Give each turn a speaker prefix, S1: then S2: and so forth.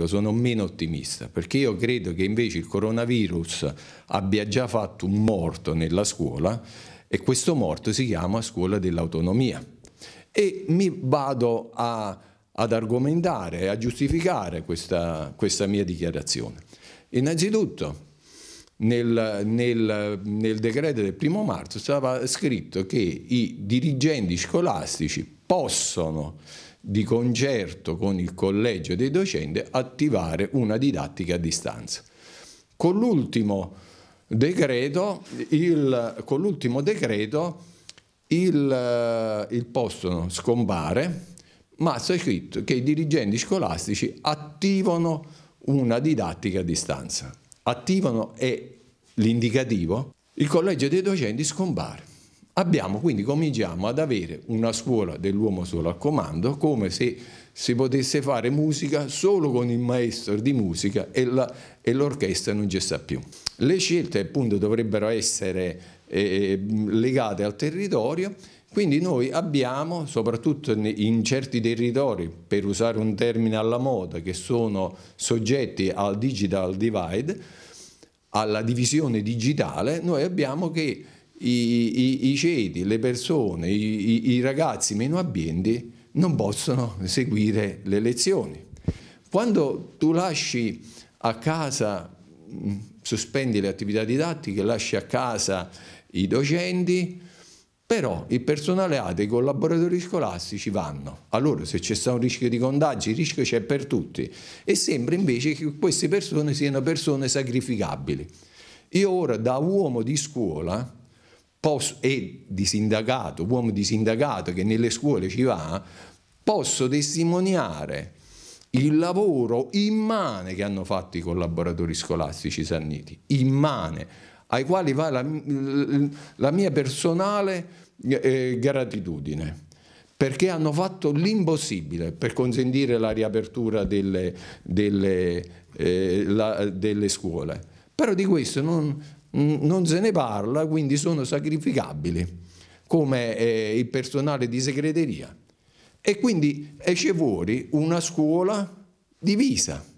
S1: io sono meno ottimista perché io credo che invece il coronavirus abbia già fatto un morto nella scuola e questo morto si chiama scuola dell'autonomia. E mi vado a, ad argomentare, a giustificare questa, questa mia dichiarazione. Innanzitutto, nel, nel, nel, decreto del primo marzo stava scritto che i dirigenti scolastici possono di concerto con il collegio dei docenti, attivare una didattica a distanza. Con l'ultimo decreto, il, con l'ultimo decreto il, eh, il posto scompare, ma c'è scritto che i dirigenti scolastici attivano una didattica a distanza. Attivano è l'indicativo, il collegio dei docenti scompare. Abbiamo quindi cominciamo ad avere una scuola dell'uomo solo al comando, come se si potesse fare musica solo con il maestro di musica e, l'orchestra non ci sta più. Le scelte appunto dovrebbero essere eh, legate al territorio, quindi noi abbiamo, soprattutto in certi territori, per usare un termine alla moda, che sono soggetti al digital divide, alla divisione digitale, noi abbiamo che i, i, i ceti, le persone, i, i ragazzi meno abbienti non possono seguire le lezioni. Quando tu lasci a casa, mm, sospendi le attività didattiche, lasci a casa i docenti, però il personale ADE, i collaboratori scolastici vanno. Allora se c'è stato un rischio di contagio, il rischio c'è per tutti e sembra invece che queste persone siano persone sacrificabili. Io ora da uomo di scuola posso, e di sindacato, uomo di sindacato che nelle scuole ci va, posso testimoniare il lavoro immane che hanno fatto i collaboratori scolastici sanniti, immane, ai quali va la, la mia personale eh, gratitudine perché hanno fatto l'impossibile per consentire la riapertura delle, delle, eh, la, delle scuole. Però di questo non, Mm, non se ne parla, quindi sono sacrificabili come eh, il personale di segreteria. E quindi esce fuori una scuola divisa